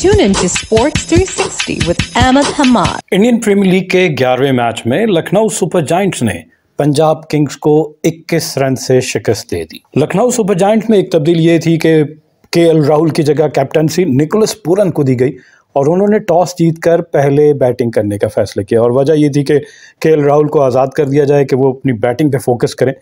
Tune in to Sports 360 with Ahmed Hamad. Indian Premier League के 11वें match में Lucknow super Giants ने Punjab Kings को 21 रन से शिकस्त दे दी लखनऊ सुपर जाइंट्स में एक तब्दील ये थी कि के एल राहुल की जगह कैप्टनसी निकोलस पूरन को दी गई और उन्होंने टॉस जीत कर पहले बैटिंग करने का फैसला किया और वजह ये थी कि के राहुल को आज़ाद कर दिया जाए कि वो अपनी बैटिंग पे फोकस करें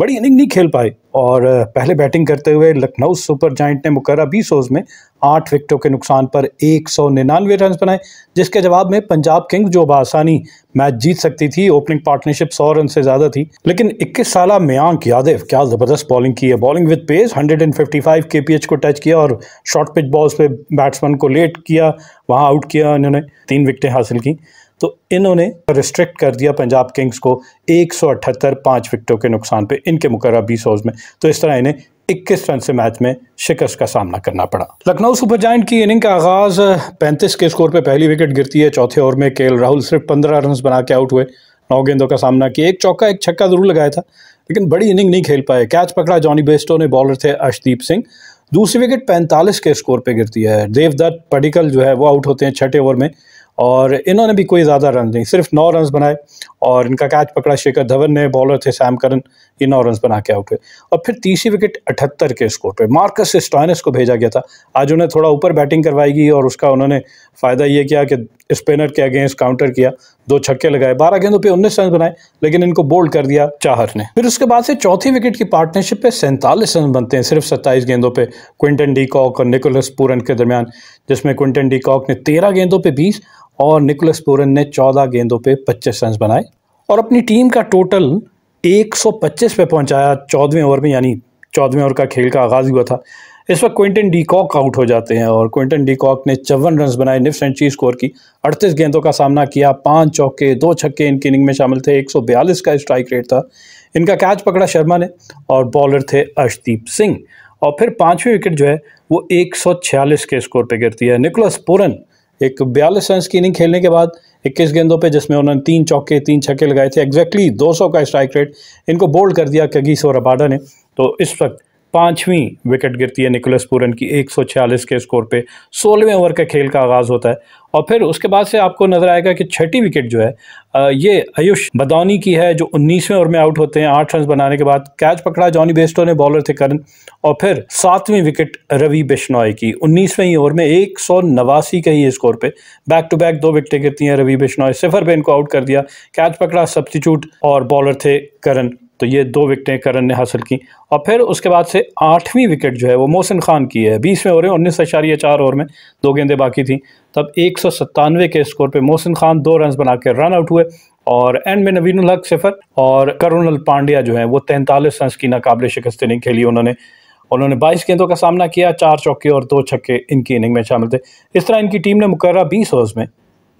बड़ी इनिंग नहीं खेल पाए और पहले बैटिंग करते हुए लखनऊ सुपर जाइंट ने मुकर बीस ओवर में आठ विकेटों के नुकसान पर एक सौ निन्यानवे रन बनाए जिसके जवाब में पंजाब किंग्स जो बासानी मैच जीत सकती थी ओपनिंग पार्टनरशिप सौ रन से ज़्यादा थी लेकिन इक्कीस साल मयांक यादव क्या ज़बरदस्त बॉलिंग की है बॉलिंग विद पेस पी एच को टच किया और शॉर्ट पिच बॉल्स पे बैट्समैन को लेट किया वहाँ आउट किया इन्होंने तीन विकटें हासिल की तो इन्होंने रिस्ट्रिक्ट कर दिया पंजाब किंग्स को एक सौ अठहत्तर पाँच विकटों के नुकसान पे इनके मुकर बीस ओवर में तो इस तरह इन्हें इक्कीस रन से मैच में शिकस्त का सामना करना पड़ा लखनऊ सुपर जाइंट की इनिंग का आगाज पैंतीस के स्कोर पे पहली विकेट गिरती है चौथे ओवर में के राहुल सिर्फ पंद्रह रन बना के आउट हुए नौ गेंदों का सामना किया एक चौका एक छक्का जरूर लगाया था लेकिन बड़ी इनिंग नहीं खेल पाए कैच पकड़ा जॉनी बेस्टो ने बॉलर थे अर्शदीप सिंह दूसरी विकेट 45 के स्कोर पे गिरती है देवदत्त पडिकल जो है वो आउट होते हैं छठे ओवर में और इन्होंने भी कोई ज़्यादा रन नहीं सिर्फ नौ रन बनाए और इनका कैच पकड़ा शेखर धवन ने बॉलर थे सैम करन ये नौ रन बना के आउट हुए और फिर तीसरी विकेट अठहत्तर के स्कोर पे मार्कस स्टॉइनस को भेजा गया था आज उन्हें थोड़ा ऊपर बैटिंग करवाएगी और उसका उन्होंने फ़ायदा ये किया कि स्पिनर के अगेंस्ट काउंटर किया दो छक्के लगाए बारह गेंदों पर उन्नीस रन बनाए लेकिन इनको बोल्ड कर दिया चाहर ने फिर उसके बाद से चौथी विकेट की पार्टनरशिप पे सैंतालीस रन बनते हैं सिर्फ सत्ताईस गेंदों पर क्विंटन डी कॉक और निकोलस पूरन के दरमियान जिसमें क्विंटन डीकॉक ने तेरह गेंदों पर बीस और निकोलस पोरन ने चौदह गेंदों पे पच्चीस रन बनाए और अपनी टीम का टोटल एक सौ पच्चीस पे पहुंचाया चौदहवें ओवर में यानी चौदहवें ओवर का खेल का आगाज़ हुआ था इस वक्त क्विंटन डीकॉक आउट हो जाते हैं और क्विंटन डीकॉक ने चौवन रन बनाए निफ सेंचुरी स्कोर की अड़तीस गेंदों का सामना किया पांच चौके दो छक्के इनकी इनिंग में शामिल थे 142 का स्ट्राइक रेट था इनका कैच पकड़ा शर्मा ने और बॉलर थे अर्शदीप सिंह और फिर पाँचवीं विकेट जो है वो एक के स्कोर पर गिरती है निकोलस पुरन एक बयालीस रन की इनिंग खेलने के बाद 21 गेंदों पे जिसमें उन्होंने तीन चौके तीन छक्के लगाए थे एग्जैक्टली 200 का स्ट्राइक रेट इनको बोल्ड कर दिया कगी अबाडा ने तो इस वक्त पांचवी विकेट गिरती है निकोलस पूरन की 146 के स्कोर पे सोलहवें ओवर के खेल का आगाज़ होता है और फिर उसके बाद से आपको नज़र आएगा कि छठी विकेट जो है ये आयुष बदौनी की है जो 19वें ओवर में आउट होते हैं आठ रन बनाने के बाद कैच पकड़ा जॉनी बेस्टो ने बॉलर थे करण और फिर सातवीं विकेट रवि बिश्नोई की उन्नीसवें ही ओवर में एक सौ नवासी के ही स्कोर पे बैक टू बैक दो विकटें गिरती हैं रवि बिश्नोई सिफर पे इनको आउट कर दिया कैच पकड़ा सब्सटीट्यूट और बॉलर थे करण तो ये दो विकटें करण ने हासिल की और फिर उसके बाद से आठवीं विकेट जो है वो मोहसिन खान की है बीसवें ओवर में उन्नीस अशारिया चार ओवर में दो गेंदें बाकी थी तब एक सौ सत्तानवे के स्कोर पे मोहसिन खान दो रन बना के रन आउट हुए और एंड में नवीन उलहक सिफर और करुणल पांड्या जो है वो तैंतालीस रन की नाकबले शिकस्त नहीं खेली उन्होंने उन्होंने 22 गेंदों का सामना किया चार चौके और दो छक्के इनकी इनिंग में शामिल थे इस तरह इनकी टीम ने मुकर्रा 20 ओवर्स में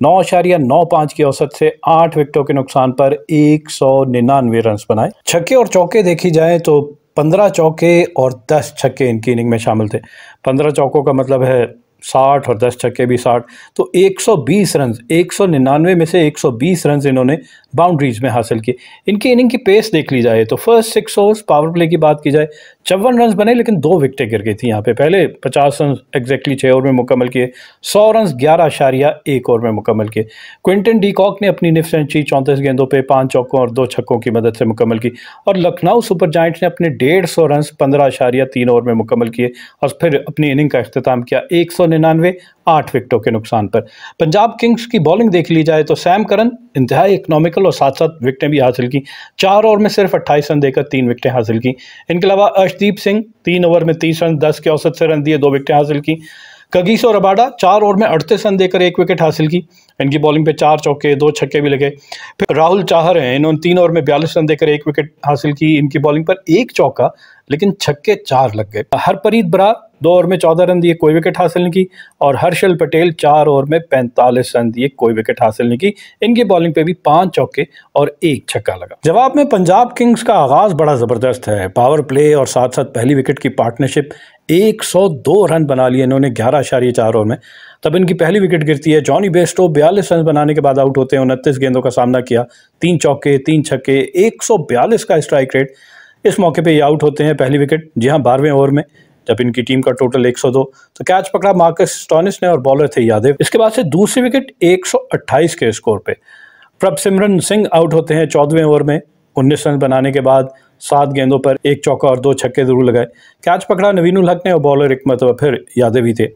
नौ अशारिया नौ पांच की औसत से आठ विकेटों के नुकसान पर एक सौ निन्यानवे रन बनाए छक्के और चौके देखी जाए तो पंद्रह चौके और दस छक्के इनकी इनिंग में शामिल थे पंद्रह चौकों का मतलब है साठ और दस छक्के भी साठ तो 120 रन 199 में से 120 रन इन्होंने बाउंड्रीज में हासिल किए इनकी इनिंग की पेस देख ली जाए तो first six overs power play की बात की जाए चौवन रन बने लेकिन दो विकटें गिर गई थी यहाँ पे पहले पचास रन एग्जैक्टली छः ओवर में मुकम्मल किए सौ रन ग्यारह अशारिया एक ओवर में मुकम्मल किए क्विंटन डी कॉक ने अपनी निफ सेंचुरी चौंतीस गेंदों पर पाँच चौकों और दो छक्कों की मदद से मुकम्मल की और लखनऊ सुपर जाइंट्स ने अपने डेढ़ सौ रन पंद्रह अशारिया तीन ओवर में मुकम्मल किए और फिर अपनी इनिंग का अख्ताम किया एक सौ निन्यानवे आठ विकेटों के नुकसान पर पंजाब किंग्स की बॉलिंग देख ली जाए तो सैम करन इंतहा इकोनॉमिकल और साथ साथ विकटें भी हासिल की चार ओवर में सिर्फ अट्ठाईस रन देकर तीन विकटें हासिल की इनके अलावा अर्शदीप सिंह तीन ओवर में तीस रन दस के औसत से रन दिए दो विकटें हासिल की कगीसो रबाडा चार ओवर में अड़तीस रन देकर एक विकेट हासिल की इनकी बॉलिंग पे चार चौके दो छक्के भी लगे फिर राहुल चाहर हैं इन्होंने तीन ओवर में बयालीस रन देकर एक विकेट हासिल की इनकी बॉलिंग पर एक चौका लेकिन छक्के चार लग गए हरप्रीत बरार दो ओवर में चौदह रन दिए कोई विकेट हासिल नहीं की और हर्षल पटेल चार ओवर में पैंतालीस रन दिए कोई विकेट हासिल नहीं की इनकी बॉलिंग पे भी पांच चौके और एक छक्का लगा जवाब में पंजाब किंग्स का आगाज बड़ा जबरदस्त है पावर प्ले और साथ साथ पहली विकेट की पार्टनरशिप 102 रन बना लिए इन्होंने ग्यारह अशार्य चार ओवर में तब इनकी पहली विकेट गिरती है जॉनी बेस्टो बयालीस रन बनाने के बाद आउट होते हैं उनतीस गेंदों का सामना किया तीन चौके तीन छक्के 142 का स्ट्राइक रेट इस मौके पे ये आउट होते हैं पहली विकेट जी हाँ बारहवें ओवर में जब इनकी टीम का टोटल 102 तो कैच पकड़ा मार्कस स्टोनिस ने और बॉलर थे यादव इसके बाद से दूसरी विकेट 128 के स्कोर पे प्रभ सिमरन सिंह आउट होते हैं चौदहवें ओवर में उन्नीस रन बनाने के बाद सात गेंदों पर एक चौका और दो छक्के जरूर लगाए कैच पकड़ा नवीनुल हक ने और बॉलर एक मतलब फिर यादव ही थे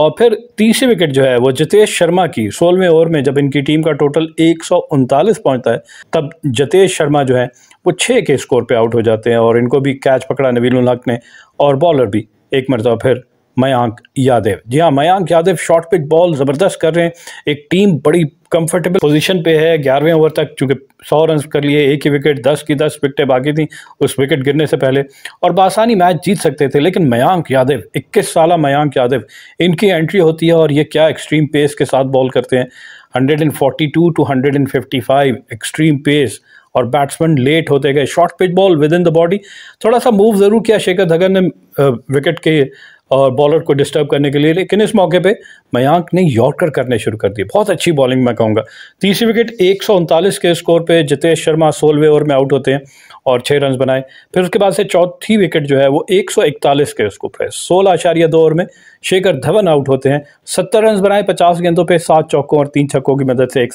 और फिर तीसरी विकेट जो है वो जितेश शर्मा की सोलहवें ओवर में जब इनकी टीम का टोटल एक पहुंचता है तब जितेश शर्मा जो है वो छः के स्कोर पर आउट हो जाते हैं और इनको भी कैच पकड़ा नवीन हक ने और बॉलर भी एक मरतबा फिर मयांक यादव जी हाँ Mayank Yadav short pitch ball ज़बरदस्त कर रहे हैं एक टीम बड़ी कंफर्टेबल पोजीशन पे है ग्यारहवें ओवर तक चूंकि सौ रन कर लिए एक ही विकेट दस की दस विकटें बाकी थी उस विकेट गिरने से पहले और बासानी मैच जीत सकते थे लेकिन मयांक यादव इक्कीस साल मयांक यादव इनकी एंट्री होती है और ये क्या एक्सट्रीम पेस के साथ बॉल करते हैं 142 टू 155 एक्सट्रीम पेस और बैट्समैन लेट होते गए short pitch ball within the body थोड़ा सा मूव ज़रूर किया शेखर धगन ने विकेट के और बॉलर को डिस्टर्ब करने के लिए लेकिन इस मौके पे मयांक ने यॉर्कर करने शुरू कर दिए बहुत अच्छी बॉलिंग मैं कहूँगा तीसरी विकेट एक के स्कोर पे जितेश शर्मा सोलवे ओवर में आउट होते हैं और छः रन बनाए फिर उसके बाद से चौथी विकेट जो है वो एक के स्कोर पे सोलह आचार्य दो ओवर में शेखर धवन आउट होते हैं सत्तर रन बनाए पचास गेंदों पर सात चौकों और तीन छक्कों की मदद से एक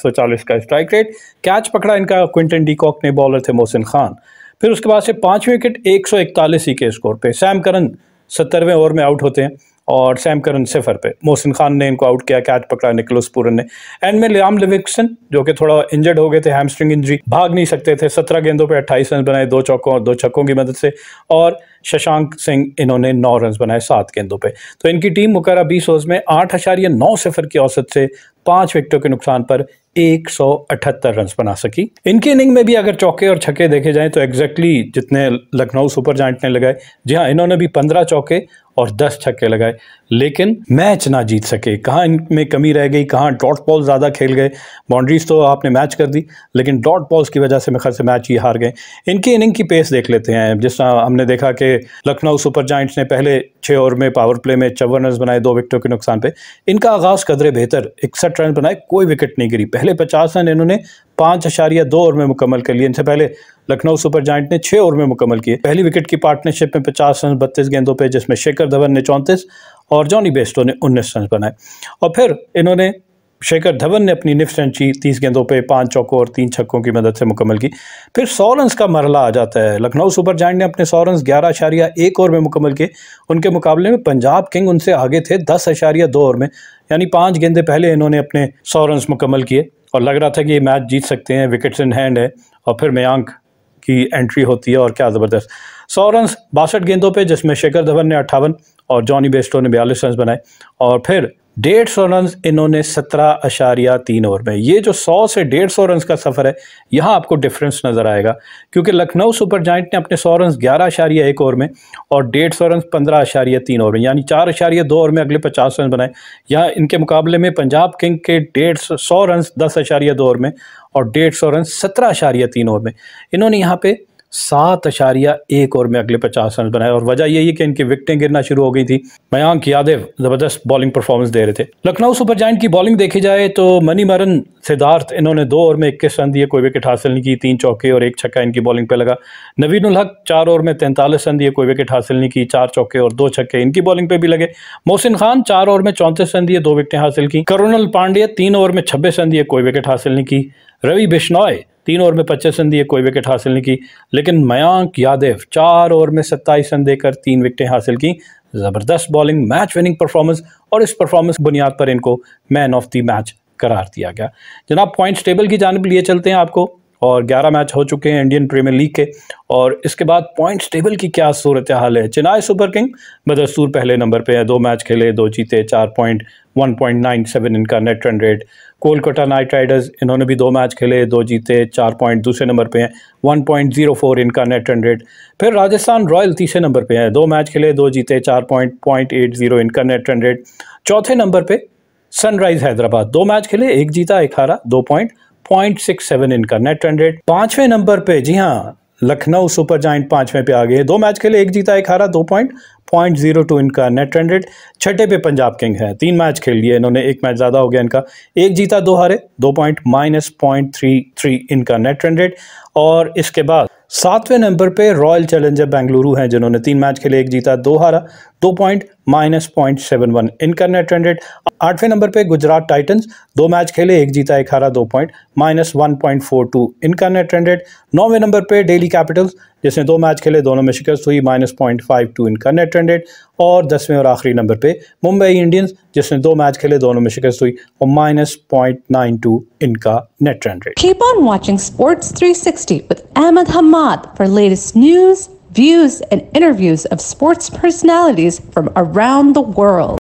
का स्ट्राइक रेट कैच पकड़ा इनका क्विंटन डीकॉक ने बॉलर थे मोहसिन खान फिर उसके बाद से पांचवें विकेट इकतालीस ही के स्कोर पे सैम करन सत्तरवें ओवर में आउट होते हैं और सैम करन सेफर पे मोहसिन खान ने इनको आउट किया कैच पकड़ा निकलोस पूरन ने एंड में लियाम लिविक्सन जो कि थोड़ा इंजर्ड हो गए थे हैमस्ट्रिंग इंजरी भाग नहीं सकते थे सत्रह गेंदों पे अट्ठाईस रन बनाए दो चौकों और दो छक्कों की मदद से और शशांक सिंह इन्होंने नौ रन बनाए सात गेंदों पर तो इनकी टीम मुकरा बीस ओवर में आठ हशारिया नौ सिफर की औसत से पाँच विकेटों के नुकसान पर एक रन बना सकी इनके इनिंग में भी अगर चौके और छक्के देखे जाएं तो एग्जैक्टली exactly जितने लखनऊ सुपर जाइंट ने लगाए जी हाँ इन्होंने भी 15 चौके और दस छक्के लगाए लेकिन मैच ना जीत सके कहाँ इनमें कमी रह गई कहाँ डॉट बॉल ज़्यादा खेल गए बाउंड्रीज तो आपने मैच कर दी लेकिन डॉट बॉल्स की वजह से मेरे से मैच ही हार गए इनकी इनिंग की पेस देख लेते हैं जिस तरह हमने देखा कि लखनऊ सुपर जाइंट्स ने पहले छः ओवर में पावर प्ले में चौवन रन बनाए दो विकेटों के नुकसान पर इनका आगाज़ कदरे बेहतर इकसठ रन बनाए कोई विकेट नहीं गिरी पहले पचास रन इन्होंने पाँच अशारिया दो ओवर में मुकम्मल कर लिए इनसे पहले लखनऊ सुपर जाइंट ने छह ओवर में मुकम्मल किए पहली विकेट की पार्टनरशिप में पचास रन बत्तीस गेंदों पर जिसमें शेखर धवन ने चौंतीस और जॉनी बेस्टो ने उन्नीस रन बनाए और फिर इन्होंने शेखर धवन ने अपनी निफ्ट सेंचुरी तीस गेंदों पे पांच चौकों और तीन छक्कों की मदद से मुकम्मल की फिर सौ रन का मरला आ जाता है लखनऊ सुपर जायंट ने अपने सौ रन ग्यारह अशारिया एक ओवर में मुकम्मल किए उनके मुकाबले में पंजाब किंग उनसे आगे थे दस अशारिया दो ओवर में यानी पाँच गेंदे पहले इन्होंने अपने सौ रन मुकम्मल किए और लग रहा था कि ये मैच जीत सकते हैं विकेट्स इन हैंड है और फिर मयांक की एंट्री होती है और क्या ज़बरदस्त सौ रन बासठ गेंदों पर जिसमें शेखर धवन ने अट्ठावन और जॉनी बेस्टो ने बयालीस रन बनाए और फिर डेढ़ सौ रन इन्होंने सत्रह अशारिया तीन ओवर में ये जो सौ से डेढ़ सौ रन का सफ़र है यहाँ आपको डिफरेंस नज़र आएगा क्योंकि लखनऊ सुपर जाइंट ने अपने सौ रन ग्यारह अशारिया एक ओवर में और डेढ़ सौ रन पंद्रह अशारिया तीन ओवर में यानी चार अशारिया दो ओवर में अगले पचास रन बनाए यहाँ इनके मुकाबले में पंजाब किंग के डेढ़ सौ सौ रन दस अशारिया दो ओवर में और डेढ़ सौ रन सत्रह अशारिया तीन ओवर में इन्होंने यहाँ पर सात अशारिया एक और में अगले पचास रन बनाए और वजह यही है कि इनकी विकटें गिरना शुरू हो गई थी मयांक यादव जबरदस्त बॉलिंग परफॉर्मेंस दे रहे थे लखनऊ सुपर जॉइंट की बॉलिंग देखी जाए तो मनी मरन सिद्धार्थ इन्होंने दो ओवर में इक्कीस रन दिए कोई विकेट हासिल नहीं की तीन चौके और एक छक्का इनकी बॉलिंग पर लगा नवीन उलहक चार ओवर में तैंतालीस रन दिए कोई विकेट हासिल नहीं की चार चौके और दो छक्के इनकी बॉलिंग पर भी लगे मोहसिन खान चार ओवर में चौंतीस रन दिए दो विकटें हासिल की करुणल पांडे तीन ओवर में छब्बीस रन दिए कोई विकेट हासिल नहीं की रवि बिश्नॉय तीन ओवर में पच्चीस रन दिए कोई विकेट हासिल नहीं की लेकिन मयांक यादव चार ओवर में सत्ताईस रन देकर तीन विकेटें हासिल की ज़बरदस्त बॉलिंग मैच विनिंग परफॉर्मेंस और इस परफॉर्मेंस बुनियाद पर इनको मैन ऑफ द मैच करार दिया गया जनाब पॉइंट्स टेबल की जानब लिए चलते हैं आपको और 11 मैच हो चुके हैं इंडियन प्रीमियर लीग के और इसके बाद पॉइंट्स टेबल की क्या सूरत हाल है चेन्नई सुपर किंग बदस्तूर पहले नंबर पे है दो मैच खेले दो जीते चार point one point nine seven इनका net run rate Kolkata Knight Riders इन्होंने भी दो मैच खेले दो जीते चार पॉइंट दूसरे नंबर पे हैं वन पॉइंट जीरो फोर इनका नेट रन रेट फिर राजस्थान रॉयल तीसरे नंबर पे हैं दो मैच खेले दो जीते चार पॉइंट पॉइंट एट जीरो इनका नेट रन रेट चौथे नंबर पे सनराइज हैदराबाद दो मैच खेले एक जीता एक हारा दो पॉइंट पॉइंट सिक्स सेवन इनका नेट रन रेट पांचवें नंबर पे जी हाँ लखनऊ सुपर जाइंट पांचवें पे आ गए दो मैच खेले एक जीता एक हारा दो पॉइंट पॉइंट जीरो टू इनका नेट रन रेट छठे पे पंजाब किंग है तीन मैच खेल लिए इन्होंने एक मैच ज़्यादा हो गया इनका एक जीता दो हारे दो point minus point three three इनका नेट रन रेट और इसके बाद सातवें नंबर पे रॉयल चैलेंजर बेंगलुरु हैं जिन्होंने तीन मैच खेले एक जीता दो हारा दो point minus point seven one इनका नेट रेंडेड आठवें नंबर पे गुजरात टाइटंस दो मैच खेले एक जीता एक हारा दो point minus one point four two इनका नेट रेंडेड नौवें नंबर पे डेली कैपिटल्स जिसने दो मैच खेले दोनों में शिकस्त हुई माइनस पॉइंट फाइव टू इनका नेट रेंडेड और दसवें और आखिरी नंबर पे मुंबई इंडियंस जिसने दो मैच खेले दोनों में शिकस्त हुई और माइनस पॉइंट नाइन टू इनका net run rate keep on watching sports 360 with Ahmed Hamad for latest news views, and interviews of sports personalities from around the world.